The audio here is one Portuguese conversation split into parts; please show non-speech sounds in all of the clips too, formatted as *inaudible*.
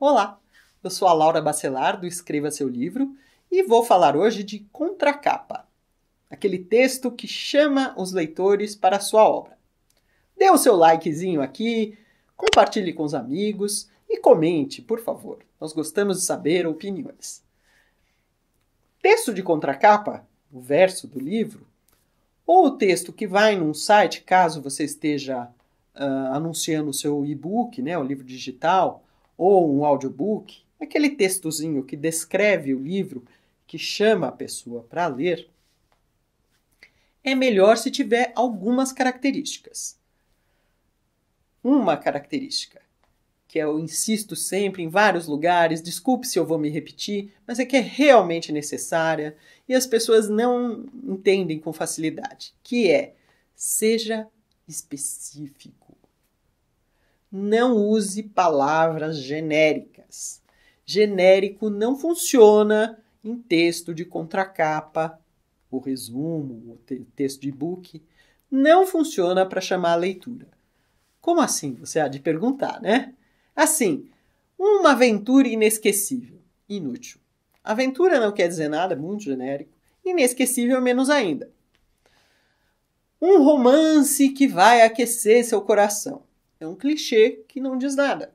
Olá, eu sou a Laura Bacelar do Escreva Seu Livro e vou falar hoje de contracapa, aquele texto que chama os leitores para a sua obra. Dê o seu likezinho aqui, compartilhe com os amigos e comente, por favor. Nós gostamos de saber opiniões. Texto de contracapa, o verso do livro, ou o texto que vai num site, caso você esteja uh, anunciando o seu e-book, né, o livro digital, ou um audiobook, aquele textozinho que descreve o livro, que chama a pessoa para ler, é melhor se tiver algumas características. Uma característica, que eu insisto sempre em vários lugares, desculpe se eu vou me repetir, mas é que é realmente necessária e as pessoas não entendem com facilidade, que é seja específico não use palavras genéricas. Genérico não funciona em texto de contracapa, o resumo, o texto de book. Não funciona para chamar a leitura. Como assim? Você há de perguntar, né? Assim, uma aventura inesquecível. Inútil. Aventura não quer dizer nada, muito genérico. Inesquecível, menos ainda. Um romance que vai aquecer seu coração é um clichê que não diz nada.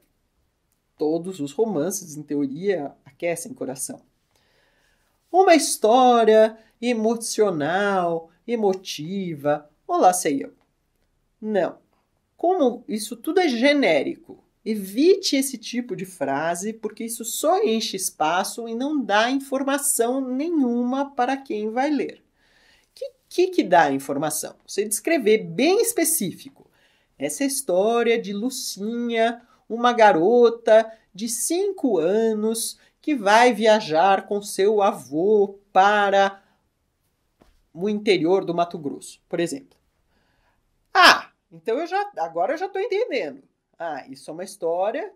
Todos os romances, em teoria, aquecem coração. Uma história emocional, emotiva, olá sei eu. Não. Como isso tudo é genérico, evite esse tipo de frase, porque isso só enche espaço e não dá informação nenhuma para quem vai ler. O que, que, que dá informação? Você descrever bem específico essa é história de Lucinha, uma garota de 5 anos que vai viajar com seu avô para o interior do Mato Grosso, por exemplo. Ah, então eu já agora eu já estou entendendo. Ah, isso é uma história.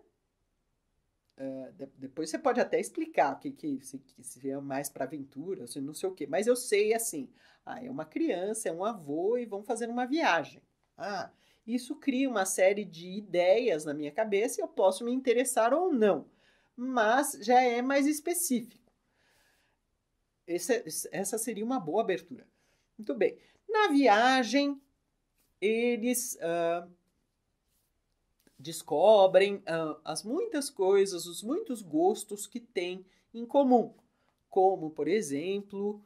Uh, de, depois você pode até explicar o que, que, se, que se é mais para aventura, se não sei o quê. Mas eu sei assim. Ah, é uma criança, é um avô e vão fazer uma viagem. Ah, isso cria uma série de ideias na minha cabeça e eu posso me interessar ou não, mas já é mais específico. Esse, essa seria uma boa abertura. Muito bem. Na viagem, eles uh, descobrem uh, as muitas coisas, os muitos gostos que têm em comum, como, por exemplo,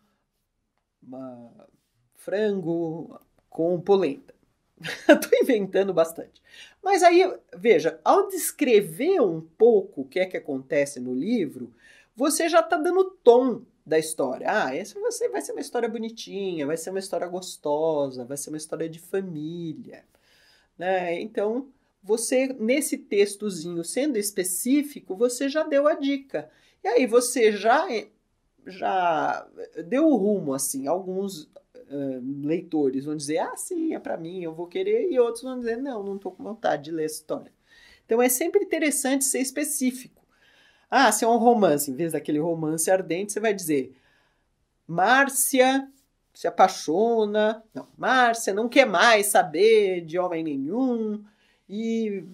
frango com polenta. *laughs* Estou tô inventando bastante. Mas aí, veja, ao descrever um pouco o que é que acontece no livro, você já está dando o tom da história. Ah, essa vai ser uma história bonitinha, vai ser uma história gostosa, vai ser uma história de família. Né? Então, você, nesse textozinho, sendo específico, você já deu a dica. E aí você já já deu o rumo, assim, alguns, leitores vão dizer, ah, sim, é para mim, eu vou querer, e outros vão dizer, não, não estou com vontade de ler essa história. Então é sempre interessante ser específico. Ah, se é um romance, em vez daquele romance ardente, você vai dizer Márcia se apaixona, não, Márcia não quer mais saber de homem nenhum e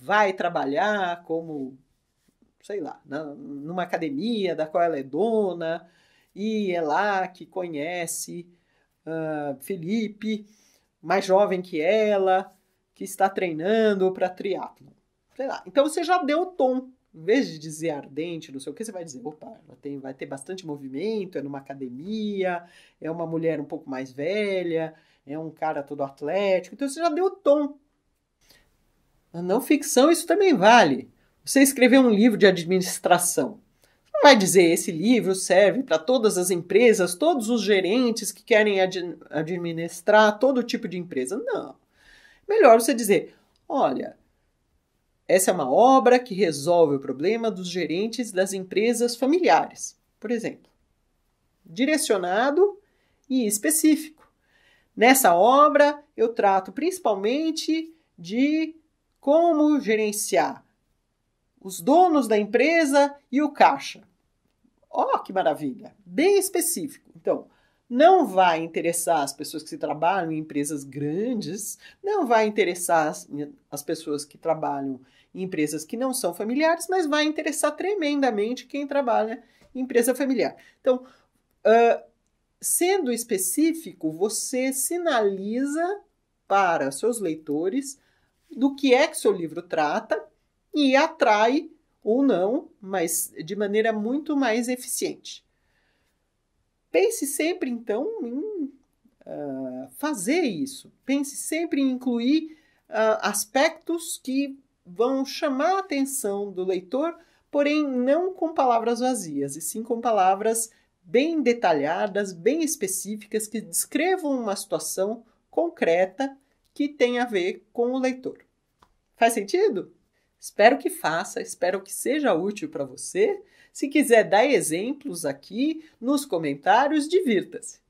vai trabalhar como, sei lá, na, numa academia da qual ela é dona e é lá que conhece ah, Felipe, mais jovem que ela, que está treinando para triatlo. Então você já deu o tom. Em vez de dizer ardente, não sei o que, você vai dizer, opa, ela tem, vai ter bastante movimento, é numa academia, é uma mulher um pouco mais velha, é um cara todo atlético. Então você já deu o tom. Na não ficção isso também vale. Você escreveu um livro de administração. Não vai dizer esse livro serve para todas as empresas, todos os gerentes que querem ad administrar todo tipo de empresa. Não. Melhor você dizer: olha, essa é uma obra que resolve o problema dos gerentes das empresas familiares, por exemplo. Direcionado e específico. Nessa obra, eu trato principalmente de como gerenciar os donos da empresa e o caixa. Ó, oh, que maravilha! Bem específico. Então, não vai interessar as pessoas que trabalham em empresas grandes, não vai interessar as, as pessoas que trabalham em empresas que não são familiares, mas vai interessar tremendamente quem trabalha em empresa familiar. Então, uh, sendo específico, você sinaliza para seus leitores do que é que seu livro trata e atrai ou não, mas de maneira muito mais eficiente. Pense sempre, então, em uh, fazer isso. Pense sempre em incluir uh, aspectos que vão chamar a atenção do leitor, porém não com palavras vazias, e sim com palavras bem detalhadas, bem específicas, que descrevam uma situação concreta que tem a ver com o leitor. Faz sentido? Espero que faça, espero que seja útil para você. Se quiser dar exemplos aqui nos comentários, divirta-se.